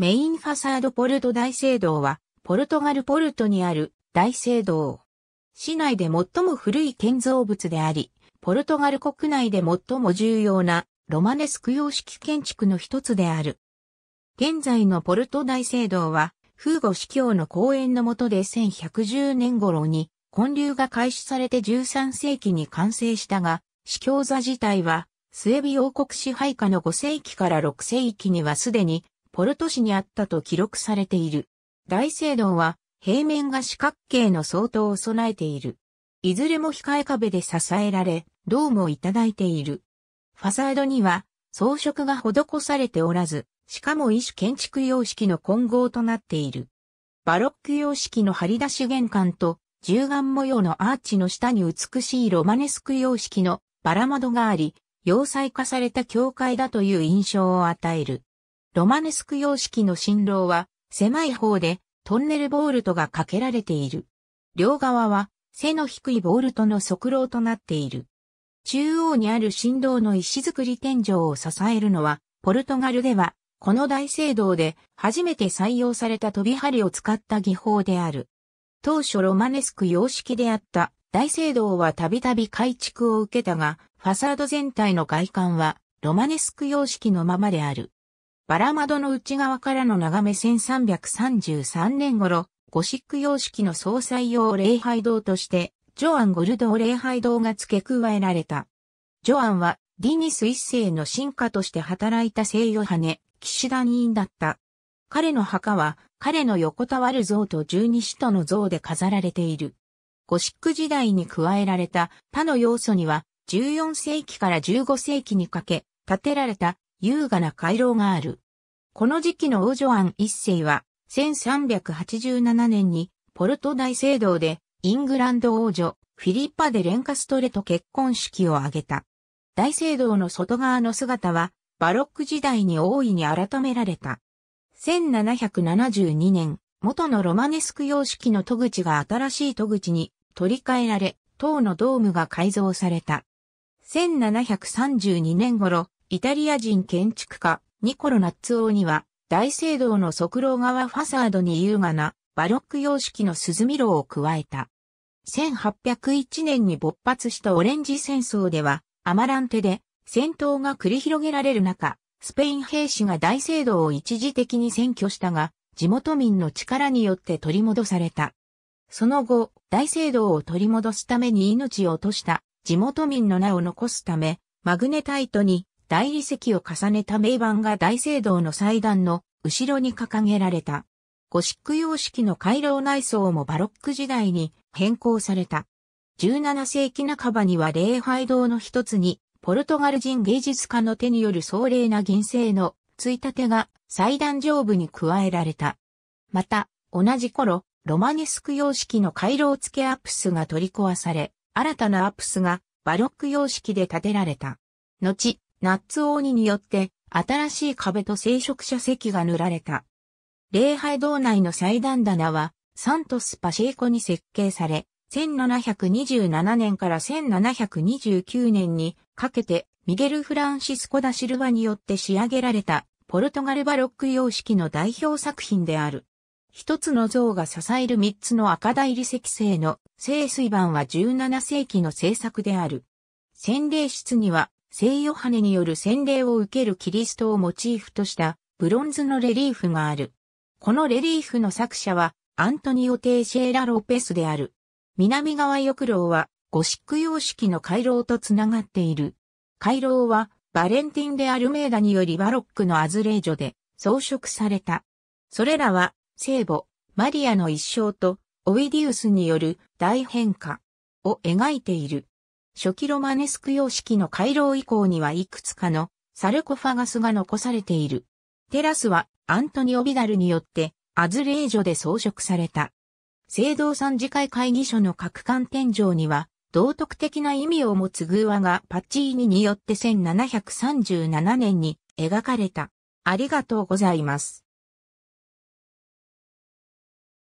メインファサードポルト大聖堂は、ポルトガルポルトにある大聖堂。市内で最も古い建造物であり、ポルトガル国内で最も重要なロマネスク様式建築の一つである。現在のポルト大聖堂は、フーゴ司教の公園の下で1110年頃に建立が開始されて13世紀に完成したが、司教座自体は、スエビ王国支配下の5世紀から6世紀にはすでにポルト市にあったと記録されている。大聖堂は平面が四角形の相当を備えている。いずれも控え壁で支えられ、ドームをいただいている。ファサードには装飾が施されておらず、しかも一種建築様式の混合となっている。バロック様式の張り出し玄関と、銃眼模様のアーチの下に美しいロマネスク様式のバラ窓があり、要塞化された教会だという印象を与える。ロマネスク様式の新動は、狭い方で、トンネルボールトがかけられている。両側は、背の低いボールトの側楼となっている。中央にある新動の石造り天井を支えるのは、ポルトガルでは、この大聖堂で初めて採用された飛び針を使った技法である。当初ロマネスク様式であった大聖堂はたびたび改築を受けたが、ファサード全体の外観はロマネスク様式のままである。バラ窓の内側からの眺め1333年頃、ゴシック様式の総裁用礼拝堂として、ジョアン・ゴルドー礼拝堂が付け加えられた。ジョアンは、ディニス一世の進化として働いた西洋派ね、騎士団員だった。彼の墓は、彼の横たわる像と十二使徒の像で飾られている。ゴシック時代に加えられた他の要素には、14世紀から15世紀にかけ、建てられた優雅な回廊がある。この時期の王女案一世は、1387年にポルト大聖堂でイングランド王女フィリッパでレンカストレと結婚式を挙げた。大聖堂の外側の姿はバロック時代に大いに改められた。1772年、元のロマネスク様式の戸口が新しい戸口に取り替えられ、塔のドームが改造された。1732年頃、イタリア人建築家、ニコロ・ナッツオーには、大聖堂の側廊側ファサードに優雅な、バロック様式の鈴見炉を加えた。1801年に勃発したオレンジ戦争では、アマランテで戦闘が繰り広げられる中、スペイン兵士が大聖堂を一時的に占拠したが、地元民の力によって取り戻された。その後、大聖堂を取り戻すために命を落とした地元民の名を残すため、マグネタイトに大理石を重ねた名板が大聖堂の祭壇の後ろに掲げられた。ゴシック様式の回廊内装もバロック時代に変更された。17世紀半ばには礼拝堂の一つに、ポルトガル人芸術家の手による壮麗な銀製のついたてが祭壇上部に加えられた。また、同じ頃、ロマネスク様式の回廊付けアプスが取り壊され、新たなアプスがバロック様式で建てられた。後、ナッツ王にによって新しい壁と聖職者席が塗られた。礼拝堂内の祭壇棚はサントス・パシェイコに設計され、1727年から1729年にかけてミゲル・フランシスコ・ダ・シルバによって仕上げられたポルトガルバロック様式の代表作品である。一つの像が支える三つの赤大理石製の聖水板は17世紀の製作である。洗礼室には聖ヨハネによる洗礼を受けるキリストをモチーフとしたブロンズのレリーフがある。このレリーフの作者はアントニオ・テイシェーラ・ロペスである。南側浴廊はゴシック様式の回廊とつながっている。回廊はバレンティン・デ・アルメーダによりバロックのアズレージョで装飾された。それらは聖母、マリアの一生とオイディウスによる大変化を描いている。初期ロマネスク様式の回廊以降にはいくつかのサルコファガスが残されている。テラスはアントニオ・ビダルによってアズレージョで装飾された。聖堂三次会会議所の各館天井には道徳的な意味を持つ偶話がパッチーニによって1737年に描かれた。ありがとうございます。